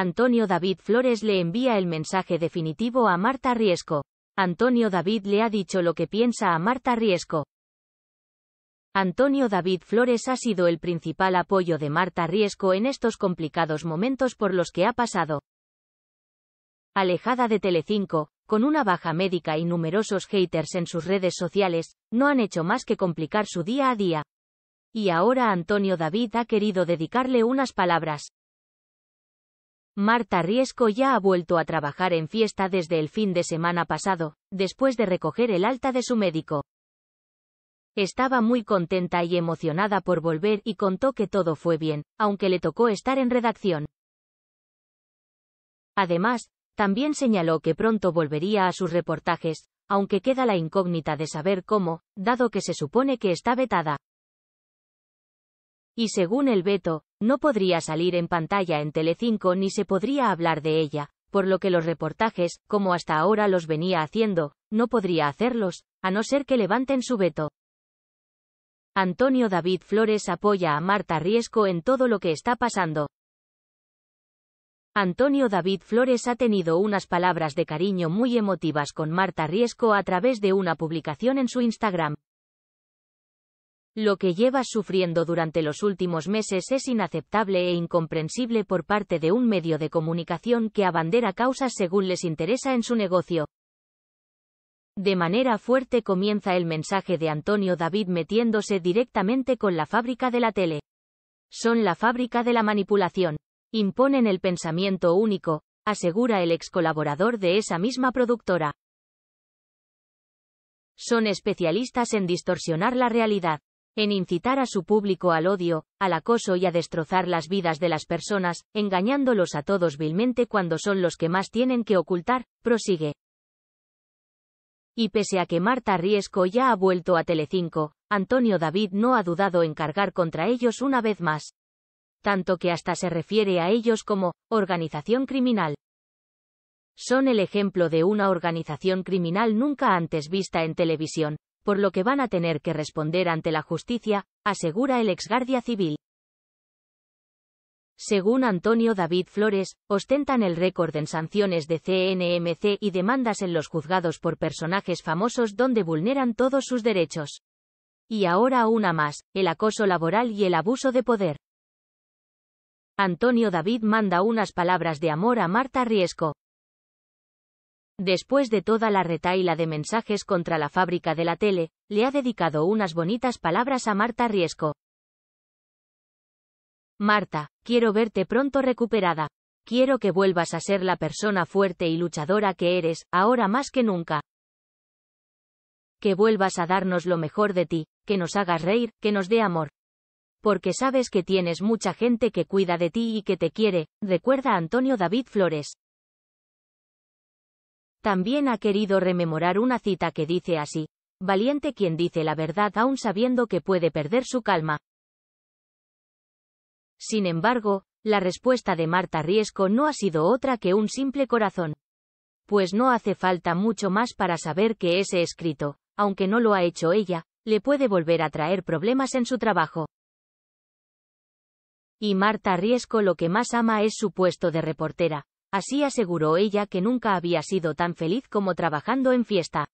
Antonio David Flores le envía el mensaje definitivo a Marta Riesco. Antonio David le ha dicho lo que piensa a Marta Riesco. Antonio David Flores ha sido el principal apoyo de Marta Riesco en estos complicados momentos por los que ha pasado. Alejada de Telecinco, con una baja médica y numerosos haters en sus redes sociales, no han hecho más que complicar su día a día. Y ahora Antonio David ha querido dedicarle unas palabras. Marta Riesco ya ha vuelto a trabajar en fiesta desde el fin de semana pasado, después de recoger el alta de su médico. Estaba muy contenta y emocionada por volver y contó que todo fue bien, aunque le tocó estar en redacción. Además, también señaló que pronto volvería a sus reportajes, aunque queda la incógnita de saber cómo, dado que se supone que está vetada. Y según el veto, no podría salir en pantalla en Telecinco ni se podría hablar de ella, por lo que los reportajes, como hasta ahora los venía haciendo, no podría hacerlos, a no ser que levanten su veto. Antonio David Flores apoya a Marta Riesco en todo lo que está pasando. Antonio David Flores ha tenido unas palabras de cariño muy emotivas con Marta Riesco a través de una publicación en su Instagram. Lo que llevas sufriendo durante los últimos meses es inaceptable e incomprensible por parte de un medio de comunicación que abandera causas según les interesa en su negocio. De manera fuerte comienza el mensaje de Antonio David metiéndose directamente con la fábrica de la tele. Son la fábrica de la manipulación. Imponen el pensamiento único, asegura el ex colaborador de esa misma productora. Son especialistas en distorsionar la realidad en incitar a su público al odio, al acoso y a destrozar las vidas de las personas, engañándolos a todos vilmente cuando son los que más tienen que ocultar, prosigue. Y pese a que Marta Riesco ya ha vuelto a Telecinco, Antonio David no ha dudado en cargar contra ellos una vez más. Tanto que hasta se refiere a ellos como organización criminal son el ejemplo de una organización criminal nunca antes vista en televisión, por lo que van a tener que responder ante la justicia, asegura el exguardia civil. Según Antonio David Flores, ostentan el récord en sanciones de CNMC y demandas en los juzgados por personajes famosos donde vulneran todos sus derechos. Y ahora una más, el acoso laboral y el abuso de poder. Antonio David manda unas palabras de amor a Marta Riesco. Después de toda la retaila de mensajes contra la fábrica de la tele, le ha dedicado unas bonitas palabras a Marta Riesco. Marta, quiero verte pronto recuperada. Quiero que vuelvas a ser la persona fuerte y luchadora que eres, ahora más que nunca. Que vuelvas a darnos lo mejor de ti, que nos hagas reír, que nos dé amor. Porque sabes que tienes mucha gente que cuida de ti y que te quiere, recuerda Antonio David Flores. También ha querido rememorar una cita que dice así, valiente quien dice la verdad aún sabiendo que puede perder su calma. Sin embargo, la respuesta de Marta Riesco no ha sido otra que un simple corazón. Pues no hace falta mucho más para saber que ese escrito, aunque no lo ha hecho ella, le puede volver a traer problemas en su trabajo. Y Marta Riesco lo que más ama es su puesto de reportera, Así aseguró ella que nunca había sido tan feliz como trabajando en fiesta.